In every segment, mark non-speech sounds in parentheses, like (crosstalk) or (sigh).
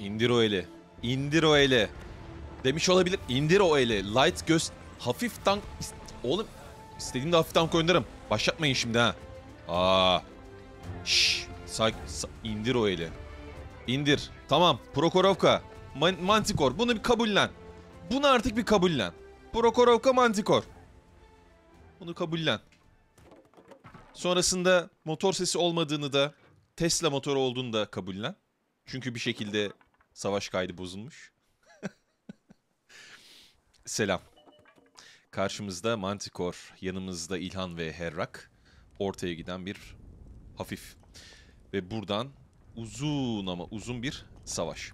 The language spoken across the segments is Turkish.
İndir o eli. İndir o eli. Demiş olabilir. İndir o eli. Light göz... Hafif tank... Oğlum istediğimde hafif tank oynarım. Başlatmayın şimdi ha. Aa. şş, Sak... Sa indir o eli. İndir. Tamam. Prokorovka. Man Mantikor. Bunu bir kabullen. Bunu artık bir kabullen. Prokorovka Mantikor. Bunu kabullen. Sonrasında motor sesi olmadığını da Tesla motoru olduğunu da kabullen. Çünkü bir şekilde Savaş kaydı bozulmuş. (laughs) Selam. Karşımızda Mantikor, yanımızda İlhan ve Herrak. Ortaya giden bir hafif. Ve buradan uzun ama uzun bir savaş.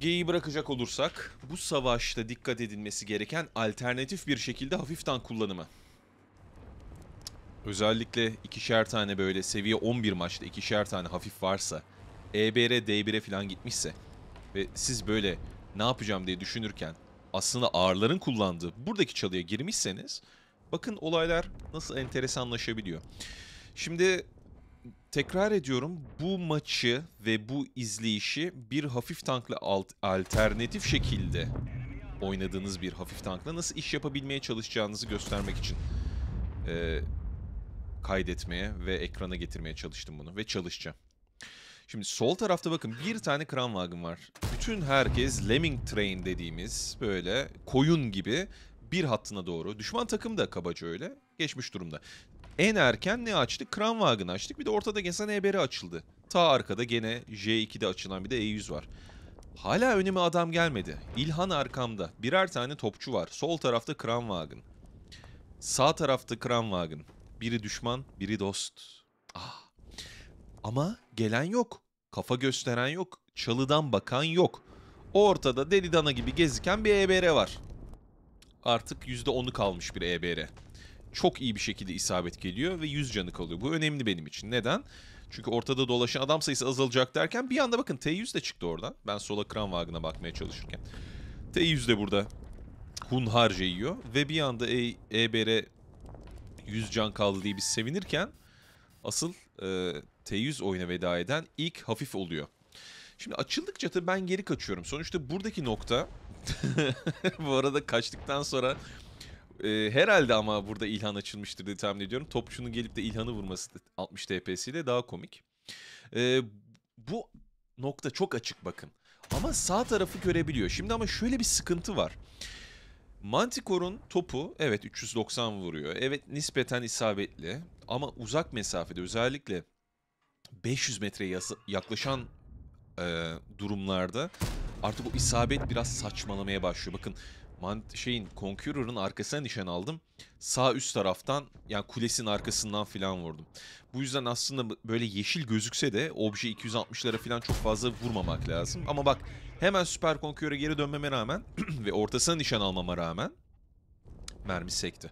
Geyi bırakacak olursak bu savaşta dikkat edilmesi gereken alternatif bir şekilde hafif kullanımı. Özellikle ikişer tane böyle seviye 11 maçta ikişer tane hafif varsa EBR, D1'e falan gitmişse ve siz böyle ne yapacağım diye düşünürken aslında ağırların kullandığı buradaki çalıya girmişseniz bakın olaylar nasıl enteresanlaşabiliyor. Şimdi tekrar ediyorum bu maçı ve bu izleyişi bir hafif tankla alt, alternatif şekilde oynadığınız bir hafif tankla nasıl iş yapabilmeye çalışacağınızı göstermek için e, kaydetmeye ve ekrana getirmeye çalıştım bunu ve çalışacağım. Şimdi sol tarafta bakın bir tane Kranwagen var. Bütün herkes Lemming Train dediğimiz böyle koyun gibi bir hattına doğru. Düşman takım da kabaca öyle geçmiş durumda. En erken ne açtık? Kranwagen açtık. Bir de ortada Gesan Eber'i açıldı. Ta arkada gene J2'de açılan bir de E100 var. Hala önüme adam gelmedi. İlhan arkamda. Birer tane topçu var. Sol tarafta Kranwagen. Sağ tarafta Kranwagen. Biri düşman, biri dost. Ah. Ama gelen yok. Kafa gösteren yok. Çalıdan bakan yok. Ortada deli dana gibi geziken bir EBR var. Artık %10'u kalmış bir EBR. Çok iyi bir şekilde isabet geliyor ve 100 canı kalıyor. Bu önemli benim için. Neden? Çünkü ortada dolaşan adam sayısı azalacak derken bir anda bakın T100 de çıktı oradan. Ben sola Kranwagen'a bakmaya çalışırken. T100 de burada hunharca yiyor ve bir anda e EBR 100 can kaldı diye biz sevinirken asıl e, T100 oyuna veda eden ilk hafif oluyor. Şimdi açıldıkça tabii ben geri kaçıyorum. Sonuçta buradaki nokta (laughs) bu arada kaçtıktan sonra e, herhalde ama burada İlhan açılmıştır diye tahmin ediyorum. Topçunun gelip de İlhan'ı vurması 60 TPS ile daha komik. E, bu nokta çok açık bakın. Ama sağ tarafı görebiliyor. Şimdi ama şöyle bir sıkıntı var. Manticore'un topu evet 390 vuruyor. Evet nispeten isabetli ama uzak mesafede özellikle 500 metreye yaklaşan e, durumlarda artık bu isabet biraz saçmalamaya başlıyor. Bakın şeyin Conqueror'ın arkasına nişan aldım. Sağ üst taraftan yani kulesin arkasından filan vurdum. Bu yüzden aslında böyle yeşil gözükse de obje 260'lara filan çok fazla vurmamak lazım. Ama bak hemen Süper Conqueror'a geri dönmeme rağmen (clears throat) ve ortasına nişan almama rağmen mermi sekti.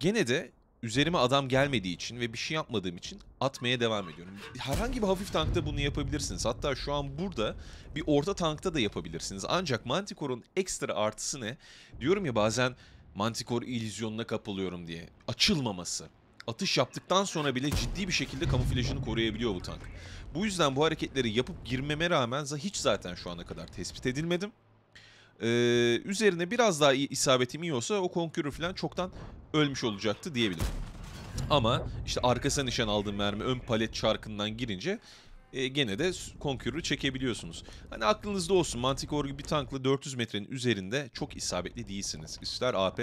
Gene de üzerime adam gelmediği için ve bir şey yapmadığım için atmaya devam ediyorum. Herhangi bir hafif tankta bunu yapabilirsiniz. Hatta şu an burada bir orta tankta da yapabilirsiniz. Ancak Manticore'un ekstra artısı ne? Diyorum ya bazen Manticore illüzyonuna kapılıyorum diye. Açılmaması. Atış yaptıktan sonra bile ciddi bir şekilde kamuflajını koruyabiliyor bu tank. Bu yüzden bu hareketleri yapıp girmeme rağmen hiç zaten şu ana kadar tespit edilmedim e, üzerine biraz daha iyi isabetim iyi olsa o Conqueror falan çoktan ölmüş olacaktı diyebilirim. Ama işte arkasına nişan aldığım mermi ön palet çarkından girince e, gene de Conqueror'ı çekebiliyorsunuz. Hani aklınızda olsun Manticore gibi bir tankla 400 metrenin üzerinde çok isabetli değilsiniz. İster AP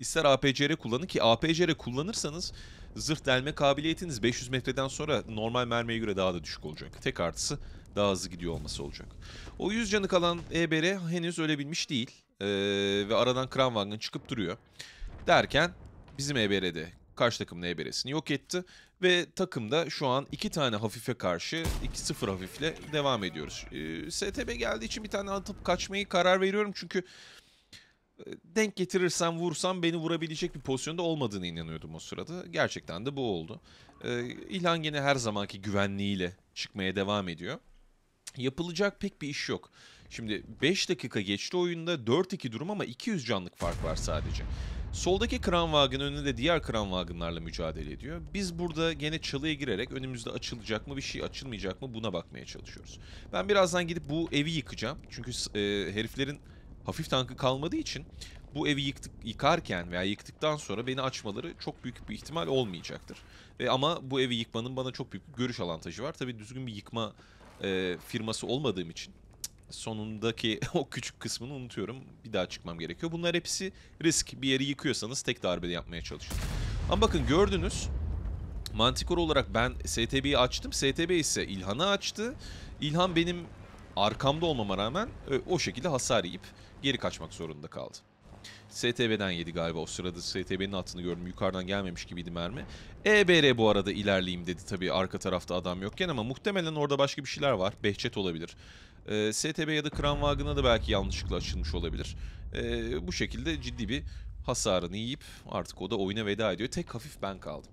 ister APCR kullanın ki APCR kullanırsanız zırh delme kabiliyetiniz 500 metreden sonra normal mermiye göre daha da düşük olacak. Tek artısı daha hızlı gidiyor olması olacak. O 100 canı kalan EBR henüz ölebilmiş değil. Ee, ve aradan Kramwagen çıkıp duruyor. Derken bizim EBR'de karşı takımın EBR'sini yok etti. Ve takımda şu an iki tane hafife karşı 2-0 hafifle devam ediyoruz. Ee, STB geldiği için bir tane atıp kaçmayı karar veriyorum. Çünkü e, denk getirirsem vursam beni vurabilecek bir pozisyonda olmadığını inanıyordum o sırada. Gerçekten de bu oldu. Ee, İlhan gene her zamanki güvenliğiyle çıkmaya devam ediyor. Yapılacak pek bir iş yok. Şimdi 5 dakika geçti oyunda 4-2 durum ama 200 canlık fark var sadece. Soldaki Kranwagen önünde diğer kranvagınlarla mücadele ediyor. Biz burada gene çalıya girerek önümüzde açılacak mı bir şey açılmayacak mı buna bakmaya çalışıyoruz. Ben birazdan gidip bu evi yıkacağım. Çünkü e, heriflerin hafif tankı kalmadığı için bu evi yıktık, yıkarken veya yıktıktan sonra beni açmaları çok büyük bir ihtimal olmayacaktır. Ve ama bu evi yıkmanın bana çok büyük bir görüş avantajı var. Tabii düzgün bir yıkma e, firması olmadığım için sonundaki (laughs) o küçük kısmını unutuyorum. Bir daha çıkmam gerekiyor. Bunlar hepsi risk. Bir yeri yıkıyorsanız tek darbede yapmaya çalışın. Ama bakın gördünüz. Mantikor olarak ben STB'yi açtım. STB ise İlhan'ı açtı. İlhan benim arkamda olmama rağmen e, o şekilde hasar yiyip geri kaçmak zorunda kaldı. STB'den yedi galiba o sırada STB'nin altını gördüm. Yukarıdan gelmemiş gibiydi mermi. EBR bu arada ilerleyeyim dedi tabii arka tarafta adam yokken ama muhtemelen orada başka bir şeyler var. Behçet olabilir. E, STB ya da Kramwagen'a da belki yanlışlıkla açılmış olabilir. E, bu şekilde ciddi bir hasarını yiyip artık o da oyuna veda ediyor. Tek hafif ben kaldım.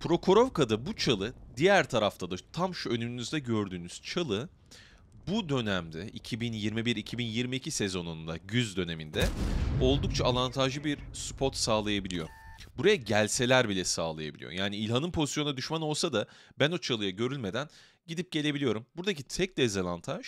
Prokorovka'da bu çalı diğer tarafta da tam şu önünüzde gördüğünüz çalı bu dönemde 2021-2022 sezonunda güz döneminde oldukça avantajlı bir spot sağlayabiliyor. Buraya gelseler bile sağlayabiliyor. Yani İlhan'ın pozisyonuna düşman olsa da ben o çalıya görülmeden gidip gelebiliyorum. Buradaki tek dezavantaj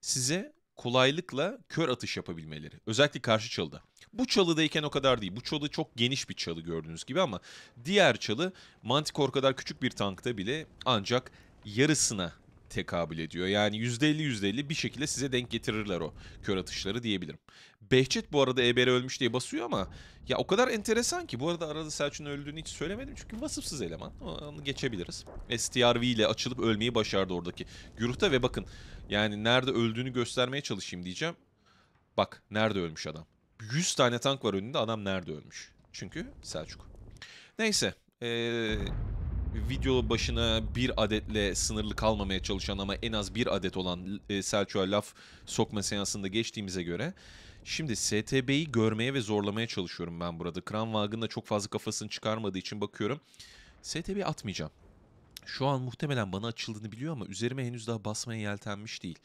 size kolaylıkla kör atış yapabilmeleri. Özellikle karşı çalıda. Bu çalıdayken o kadar değil. Bu çalı çok geniş bir çalı gördüğünüz gibi ama diğer çalı Manticore kadar küçük bir tankta bile ancak yarısına tekabül ediyor. Yani %50 %50 bir şekilde size denk getirirler o kör atışları diyebilirim. Behçet bu arada EBR ölmüş diye basıyor ama ya o kadar enteresan ki bu arada arada Selçuk'un öldüğünü hiç söylemedim çünkü vasıfsız eleman. Onu geçebiliriz. STRV ile açılıp ölmeyi başardı oradaki güruhta ve bakın yani nerede öldüğünü göstermeye çalışayım diyeceğim. Bak nerede ölmüş adam. 100 tane tank var önünde adam nerede ölmüş. Çünkü Selçuk. Neyse. Eee video başına bir adetle sınırlı kalmamaya çalışan ama en az bir adet olan e, Selçuk'a laf sokma seansında geçtiğimize göre Şimdi STB'yi görmeye ve zorlamaya çalışıyorum ben burada. Kranwagen da çok fazla kafasını çıkarmadığı için bakıyorum. STB atmayacağım. Şu an muhtemelen bana açıldığını biliyor ama üzerime henüz daha basmaya yeltenmiş değil.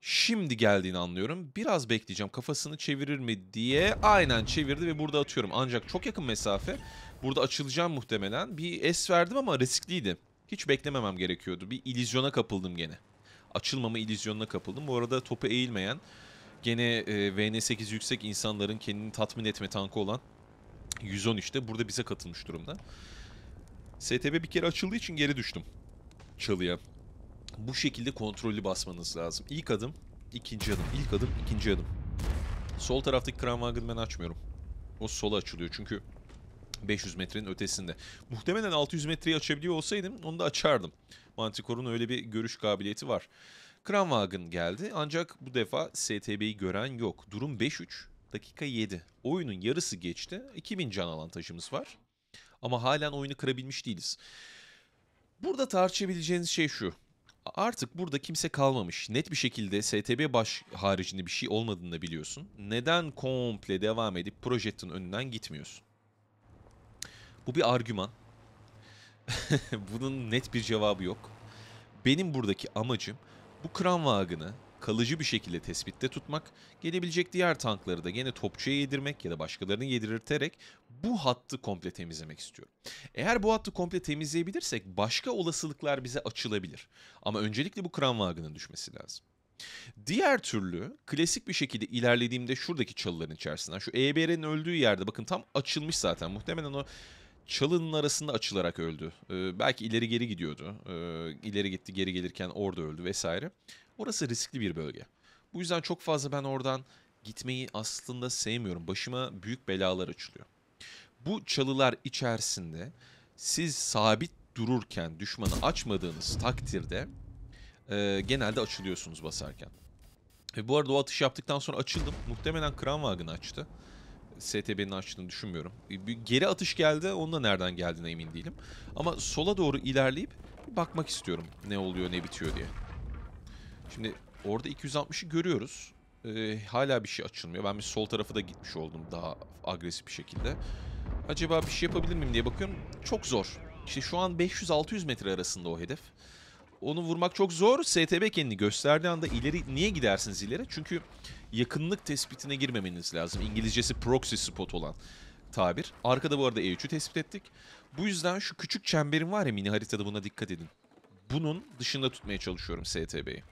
Şimdi geldiğini anlıyorum. Biraz bekleyeceğim. Kafasını çevirir mi diye aynen çevirdi ve burada atıyorum. Ancak çok yakın mesafe. Burada açılacağım muhtemelen. Bir es verdim ama riskliydi. Hiç beklememem gerekiyordu. Bir ilizyona kapıldım gene. Açılmama ilizyonuna kapıldım. Bu arada topu eğilmeyen gene e, VN8 yüksek insanların kendini tatmin etme tankı olan 113'te burada bize katılmış durumda. STB bir kere açıldığı için geri düştüm çalıya. Bu şekilde kontrollü basmanız lazım. İlk adım, ikinci adım. İlk adım, ikinci adım. Sol taraftaki kran wagon'ı ben açmıyorum. O sola açılıyor çünkü 500 metrenin ötesinde. Muhtemelen 600 metreyi açabiliyor olsaydım onu da açardım. Manticore'un öyle bir görüş kabiliyeti var. Kramwagen geldi ancak bu defa STB'yi gören yok. Durum 5-3, dakika 7. Oyunun yarısı geçti. 2000 can avantajımız var. Ama halen oyunu kırabilmiş değiliz. Burada tartışabileceğiniz şey şu. Artık burada kimse kalmamış. Net bir şekilde STB baş haricinde bir şey olmadığını biliyorsun. Neden komple devam edip projetin önünden gitmiyorsun? Bu bir argüman. (laughs) Bunun net bir cevabı yok. Benim buradaki amacım bu kran Kramwagen'ı kalıcı bir şekilde tespitte tutmak, gelebilecek diğer tankları da gene topçuya yedirmek ya da başkalarını yedirterek bu hattı komple temizlemek istiyorum. Eğer bu hattı komple temizleyebilirsek başka olasılıklar bize açılabilir. Ama öncelikle bu kran Kramwagen'ın düşmesi lazım. Diğer türlü klasik bir şekilde ilerlediğimde şuradaki çalıların içerisinden şu EBR'nin öldüğü yerde bakın tam açılmış zaten muhtemelen o çalının arasında açılarak öldü. Ee, belki ileri geri gidiyordu. Ee, ileri gitti geri gelirken orada öldü vesaire. Orası riskli bir bölge. Bu yüzden çok fazla ben oradan gitmeyi aslında sevmiyorum. Başıma büyük belalar açılıyor. Bu çalılar içerisinde siz sabit dururken düşmanı açmadığınız takdirde e, genelde açılıyorsunuz basarken. E, bu arada o atış yaptıktan sonra açıldım. Muhtemelen Kranwagen açtı. STB'nin açtığını düşünmüyorum. E, bir geri atış geldi. Onun da nereden geldiğine emin değilim. Ama sola doğru ilerleyip bakmak istiyorum ne oluyor ne bitiyor diye. Şimdi orada 260'ı görüyoruz. Ee, hala bir şey açılmıyor. Ben bir sol tarafı da gitmiş oldum daha agresif bir şekilde. Acaba bir şey yapabilir miyim diye bakıyorum. Çok zor. İşte şu an 500-600 metre arasında o hedef. Onu vurmak çok zor. STB kendini gösterdiği anda ileri niye gidersiniz ileri? Çünkü yakınlık tespitine girmemeniz lazım. İngilizcesi proxy spot olan tabir. Arkada bu arada E3'ü tespit ettik. Bu yüzden şu küçük çemberim var ya mini haritada buna dikkat edin. Bunun dışında tutmaya çalışıyorum STB'yi.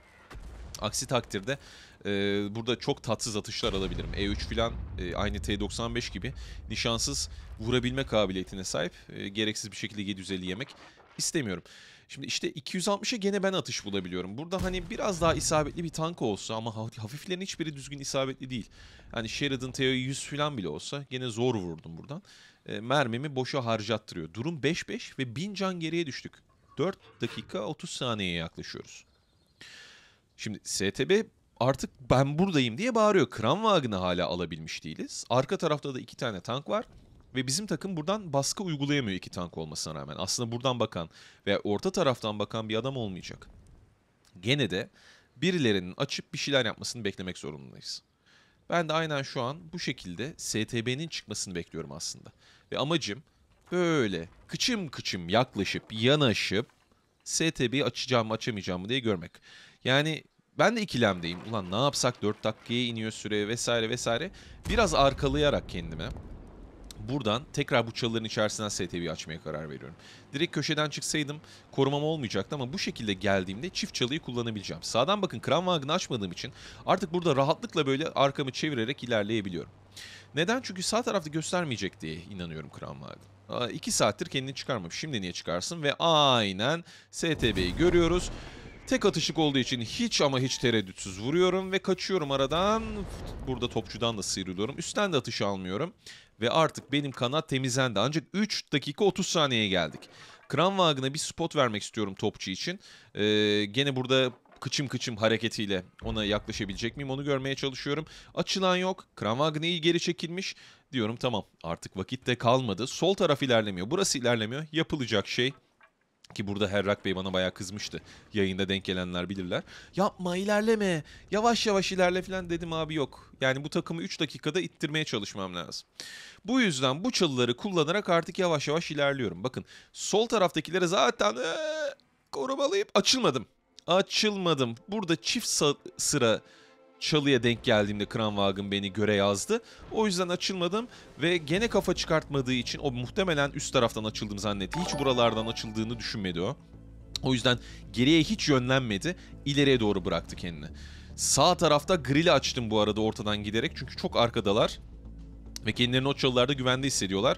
Aksi takdirde e, burada çok tatsız atışlar alabilirim. E3 filan e, aynı T95 gibi nişansız vurabilme kabiliyetine sahip. E, gereksiz bir şekilde 750 yemek istemiyorum. Şimdi işte 260'a gene ben atış bulabiliyorum. Burada hani biraz daha isabetli bir tank olsa ama hafiflerin hiçbiri düzgün isabetli değil. Hani Sheridan Teo 100 falan bile olsa gene zor vurdum buradan. E, mermimi boşa harcattırıyor. Durum 5-5 ve 1000 can geriye düştük. 4 dakika 30 saniyeye yaklaşıyoruz. Şimdi STB artık ben buradayım diye bağırıyor. Kramwagen'ı hala alabilmiş değiliz. Arka tarafta da iki tane tank var. Ve bizim takım buradan baskı uygulayamıyor iki tank olmasına rağmen. Aslında buradan bakan ve orta taraftan bakan bir adam olmayacak. Gene de birilerinin açıp bir şeyler yapmasını beklemek zorundayız. Ben de aynen şu an bu şekilde STB'nin çıkmasını bekliyorum aslında. Ve amacım böyle kıçım kıçım yaklaşıp yanaşıp STB'yi açacağım mı açamayacağım mı diye görmek. Yani ben de ikilemdeyim. Ulan ne yapsak 4 dakikaya iniyor süre vesaire vesaire. Biraz arkalayarak kendime buradan tekrar bu çalıların içerisinden STV'yi açmaya karar veriyorum. Direkt köşeden çıksaydım korumam olmayacaktı ama bu şekilde geldiğimde çift çalıyı kullanabileceğim. Sağdan bakın Kramwagen'ı açmadığım için artık burada rahatlıkla böyle arkamı çevirerek ilerleyebiliyorum. Neden? Çünkü sağ tarafta göstermeyecek diye inanıyorum Kramwagen. 2 saattir kendini çıkarmamış. Şimdi niye çıkarsın? Ve aynen STB'yi görüyoruz. Tek atışık olduğu için hiç ama hiç tereddütsüz vuruyorum ve kaçıyorum aradan. Burada topçudan da sıyrılıyorum. Üstten de atış almıyorum. Ve artık benim kanat temizlendi. Ancak 3 dakika 30 saniyeye geldik. Kranwagen'a bir spot vermek istiyorum topçu için. Ee, gene burada kıçım kıçım hareketiyle ona yaklaşabilecek miyim onu görmeye çalışıyorum. Açılan yok. Kranwagen iyi geri çekilmiş. Diyorum tamam artık vakitte kalmadı. Sol taraf ilerlemiyor. Burası ilerlemiyor. Yapılacak şey ki burada Herrak Bey bana bayağı kızmıştı. Yayında denk gelenler bilirler. Yapma ilerleme. Yavaş yavaş ilerle falan dedim abi yok. Yani bu takımı 3 dakikada ittirmeye çalışmam lazım. Bu yüzden bu çalıları kullanarak artık yavaş yavaş ilerliyorum. Bakın sol taraftakilere zaten ee, korumalıyım. Açılmadım. Açılmadım. Burada çift sıra çalıya denk geldiğimde Kranwagen beni göre yazdı. O yüzden açılmadım ve gene kafa çıkartmadığı için o muhtemelen üst taraftan açıldım zannetti. Hiç buralardan açıldığını düşünmedi o. O yüzden geriye hiç yönlenmedi. İleriye doğru bıraktı kendini. Sağ tarafta grili açtım bu arada ortadan giderek. Çünkü çok arkadalar. Ve kendilerini o çalılarda güvende hissediyorlar.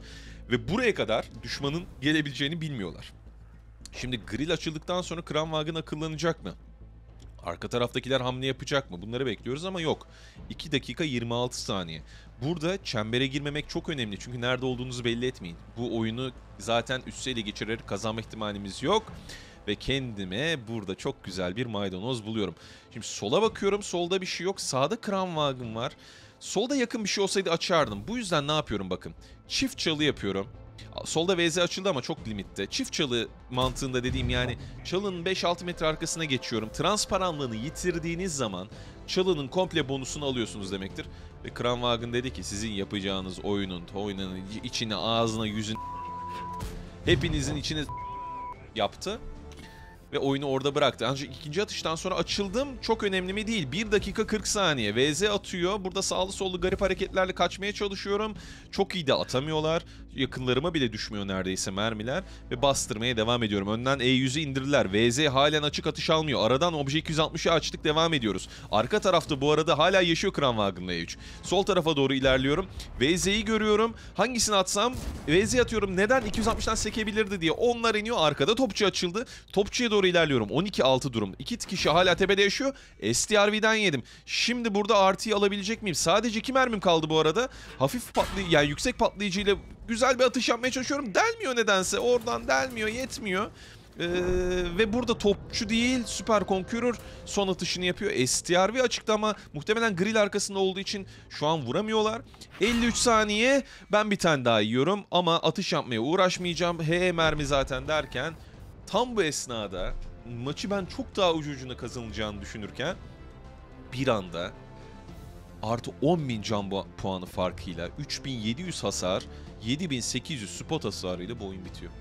Ve buraya kadar düşmanın gelebileceğini bilmiyorlar. Şimdi grill açıldıktan sonra Kranwagen akıllanacak mı? Arka taraftakiler hamle yapacak mı? Bunları bekliyoruz ama yok. 2 dakika 26 saniye. Burada çembere girmemek çok önemli. Çünkü nerede olduğunuzu belli etmeyin. Bu oyunu zaten ele geçirerek kazanma ihtimalimiz yok ve kendime burada çok güzel bir maydanoz buluyorum. Şimdi sola bakıyorum solda bir şey yok. Sağda Kramwagen var. Solda yakın bir şey olsaydı açardım. Bu yüzden ne yapıyorum bakın. Çift çalı yapıyorum. Solda VZ açıldı ama çok limitte. Çift çalı mantığında dediğim yani çalının 5-6 metre arkasına geçiyorum. Transparanlığını yitirdiğiniz zaman çalının komple bonusunu alıyorsunuz demektir. Ve Kranwagen dedi ki sizin yapacağınız oyunun, oyunun içine, ağzına, yüzün hepinizin içine yaptı. Ve oyunu orada bıraktı. Ancak ikinci atıştan sonra açıldım. Çok önemli mi değil. 1 dakika 40 saniye. VZ atıyor. Burada sağlı sollu garip hareketlerle kaçmaya çalışıyorum. Çok iyi de atamıyorlar yakınlarıma bile düşmüyor neredeyse mermiler ve bastırmaya devam ediyorum. Önden E100'ü indirdiler. VZ halen açık atış almıyor. Aradan obje 260'ı açtık devam ediyoruz. Arka tarafta bu arada hala yaşıyor Kranwagen'la E3. Sol tarafa doğru ilerliyorum. VZ'yi görüyorum. Hangisini atsam VZ atıyorum. Neden 260'tan sekebilirdi diye. Onlar iniyor. Arkada topçu açıldı. Topçuya doğru ilerliyorum. 12-6 durum. İki kişi hala tepede yaşıyor. STRV'den yedim. Şimdi burada artıyı alabilecek miyim? Sadece iki mermim kaldı bu arada. Hafif patlayıcı yani yüksek patlayıcı ile güzel bir atış yapmaya çalışıyorum. Delmiyor nedense. Oradan delmiyor, yetmiyor. Ee, ve burada topçu değil Süper Conqueror son atışını yapıyor. STRV açıkta ama muhtemelen grill arkasında olduğu için şu an vuramıyorlar. 53 saniye ben bir tane daha yiyorum ama atış yapmaya uğraşmayacağım. HE mermi zaten derken tam bu esnada maçı ben çok daha ucu ucuna kazanılacağını düşünürken bir anda artı 10.000 can puanı farkıyla 3700 hasar, 7800 spot hasarıyla bu oyun bitiyor.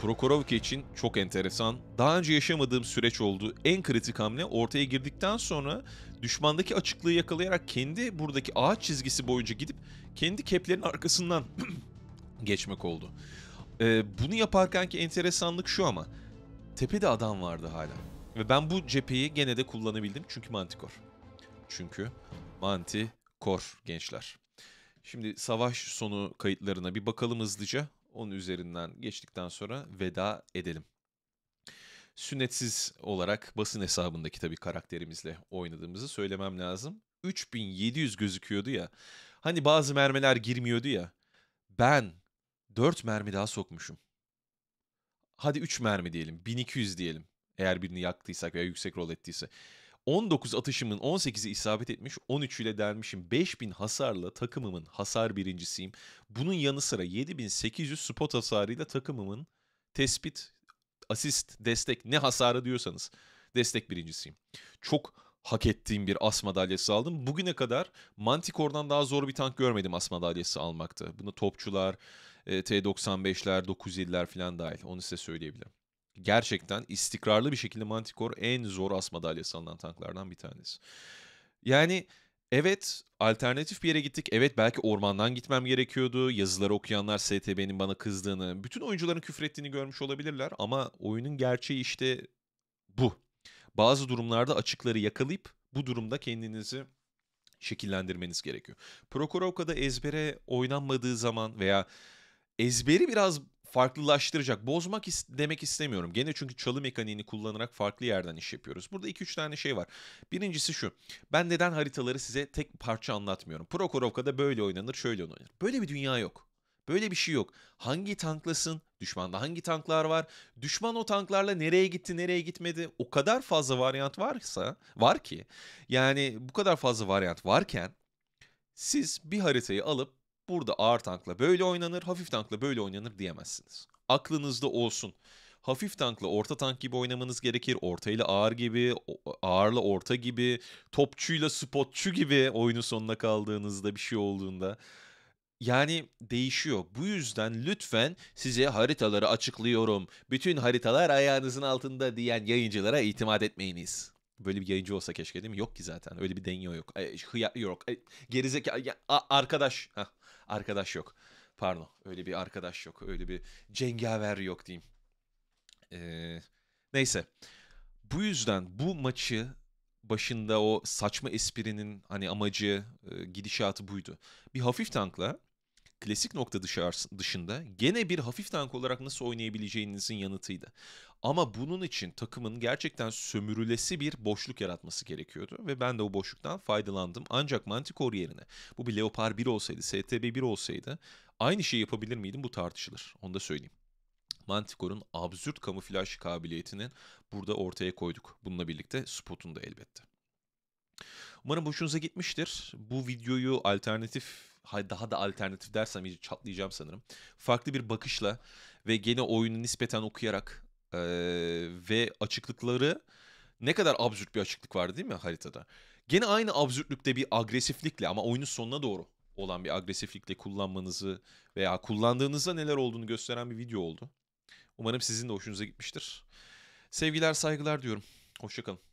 Prokhorovka için çok enteresan. Daha önce yaşamadığım süreç oldu. En kritik hamle ortaya girdikten sonra düşmandaki açıklığı yakalayarak kendi buradaki ağaç çizgisi boyunca gidip kendi keplerin arkasından (clears throat) geçmek oldu. Ee, bunu yaparkenki enteresanlık şu ama tepede adam vardı hala. Ve ben bu cepheyi gene de kullanabildim çünkü mantikor çünkü. Manti Kor gençler. Şimdi savaş sonu kayıtlarına bir bakalım hızlıca. Onun üzerinden geçtikten sonra veda edelim. Sünnetsiz olarak basın hesabındaki tabii karakterimizle oynadığımızı söylemem lazım. 3700 gözüküyordu ya. Hani bazı mermiler girmiyordu ya. Ben 4 mermi daha sokmuşum. Hadi 3 mermi diyelim. 1200 diyelim. Eğer birini yaktıysak veya yüksek rol ettiyse. 19 atışımın 18'i isabet etmiş, 13 ile delmişim. 5000 hasarla takımımın hasar birincisiyim. Bunun yanı sıra 7800 spot hasarıyla takımımın tespit, asist, destek ne hasarı diyorsanız destek birincisiyim. Çok hak ettiğim bir as madalyası aldım. Bugüne kadar Manticore'dan daha zor bir tank görmedim as madalyası almakta. Bunu topçular, T95'ler, 907'ler falan dahil. Onu size söyleyebilirim gerçekten istikrarlı bir şekilde Manticore en zor as madalyası alınan tanklardan bir tanesi. Yani evet alternatif bir yere gittik. Evet belki ormandan gitmem gerekiyordu. Yazıları okuyanlar STB'nin bana kızdığını, bütün oyuncuların küfrettiğini görmüş olabilirler ama oyunun gerçeği işte bu. Bazı durumlarda açıkları yakalayıp bu durumda kendinizi şekillendirmeniz gerekiyor. Prokorovka'da ezbere oynanmadığı zaman veya ezberi biraz farklılaştıracak. Bozmak is- demek istemiyorum. Gene çünkü çalı mekaniğini kullanarak farklı yerden iş yapıyoruz. Burada 2-3 tane şey var. Birincisi şu. Ben neden haritaları size tek parça anlatmıyorum. Prokhorovka'da böyle oynanır, şöyle oynanır. Böyle bir dünya yok. Böyle bir şey yok. Hangi tanklasın? Düşmanda hangi tanklar var? Düşman o tanklarla nereye gitti, nereye gitmedi? O kadar fazla varyant varsa, var ki. Yani bu kadar fazla varyant varken siz bir haritayı alıp Burada ağır tankla böyle oynanır, hafif tankla böyle oynanır diyemezsiniz. Aklınızda olsun. Hafif tankla orta tank gibi oynamanız gerekir. Ortayla ağır gibi, ağırla orta gibi, topçuyla spotçu gibi oyunu sonuna kaldığınızda bir şey olduğunda. Yani değişiyor. Bu yüzden lütfen size haritaları açıklıyorum. Bütün haritalar ayağınızın altında diyen yayıncılara itimat etmeyiniz. Böyle bir yayıncı olsa keşke değil mi? Yok ki zaten. Öyle bir deniyor yok. Hıya yok. Gerizekalı. Arkadaş. Heh, arkadaş yok. Pardon öyle bir arkadaş yok. Öyle bir cengaver yok diyeyim. Ee, neyse. Bu yüzden bu maçı başında o saçma esprinin hani amacı, e, gidişatı buydu. Bir hafif tankla klasik nokta dışında gene bir hafif tank olarak nasıl oynayabileceğinizin yanıtıydı. Ama bunun için takımın gerçekten sömürülesi bir boşluk yaratması gerekiyordu ve ben de o boşluktan faydalandım. Ancak Manticore yerine bu bir Leopard 1 olsaydı, STB 1 olsaydı aynı şeyi yapabilir miydim bu tartışılır. Onu da söyleyeyim. Manticore'un absürt kamuflaj kabiliyetini burada ortaya koyduk. Bununla birlikte Spot'un da elbette. Umarım hoşunuza gitmiştir. Bu videoyu alternatif daha da alternatif dersem iyice çatlayacağım sanırım. Farklı bir bakışla ve gene oyunu nispeten okuyarak e, ve açıklıkları ne kadar absürt bir açıklık vardı değil mi haritada? Gene aynı absürtlükte bir agresiflikle ama oyunun sonuna doğru olan bir agresiflikle kullanmanızı veya kullandığınızda neler olduğunu gösteren bir video oldu. Umarım sizin de hoşunuza gitmiştir. Sevgiler, saygılar diyorum. Hoşçakalın.